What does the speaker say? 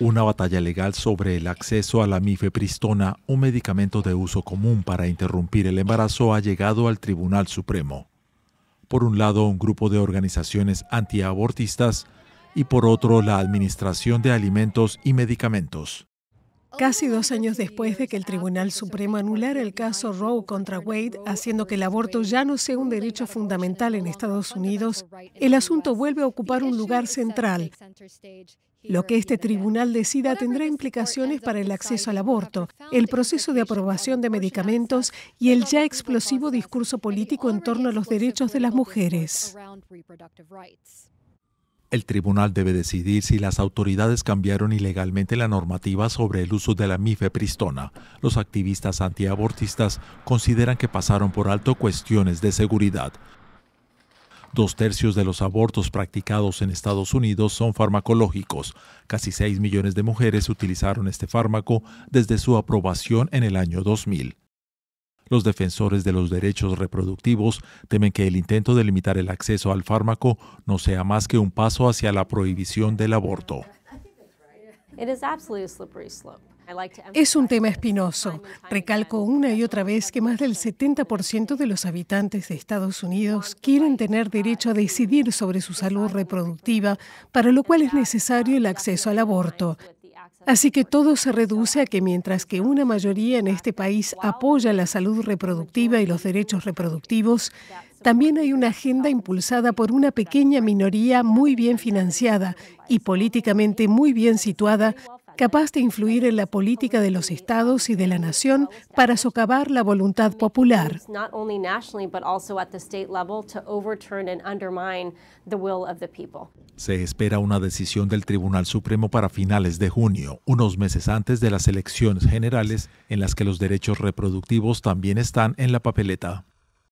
Una batalla legal sobre el acceso a la mifepristona, un medicamento de uso común para interrumpir el embarazo, ha llegado al Tribunal Supremo. Por un lado, un grupo de organizaciones antiabortistas y por otro, la Administración de Alimentos y Medicamentos casi dos años después de que el Tribunal Supremo anulara el caso Roe contra Wade, haciendo que el aborto ya no sea un derecho fundamental en Estados Unidos, el asunto vuelve a ocupar un lugar central. Lo que este tribunal decida tendrá implicaciones para el acceso al aborto, el proceso de aprobación de medicamentos y el ya explosivo discurso político en torno a los derechos de las mujeres. El tribunal debe decidir si las autoridades cambiaron ilegalmente la normativa sobre el uso de la mifepristona. Los activistas antiabortistas consideran que pasaron por alto cuestiones de seguridad. Dos tercios de los abortos practicados en Estados Unidos son farmacológicos. Casi 6 millones de mujeres utilizaron este fármaco desde su aprobación en el año 2000. Los defensores de los derechos reproductivos temen que el intento de limitar el acceso al fármaco no sea más que un paso hacia la prohibición del aborto. Es un tema espinoso. Recalco una y otra vez que más del 70% de los habitantes de Estados Unidos quieren tener derecho a decidir sobre su salud reproductiva, para lo cual es necesario el acceso al aborto. Así que todo se reduce a que mientras que una mayoría en este país apoya la salud reproductiva y los derechos reproductivos, también hay una agenda impulsada por una pequeña minoría muy bien financiada y políticamente muy bien situada capaz de influir en la política de los estados y de la nación para socavar la voluntad popular. Se espera una decisión del Tribunal Supremo para finales de junio, unos meses antes de las elecciones generales en las que los derechos reproductivos también están en la papeleta.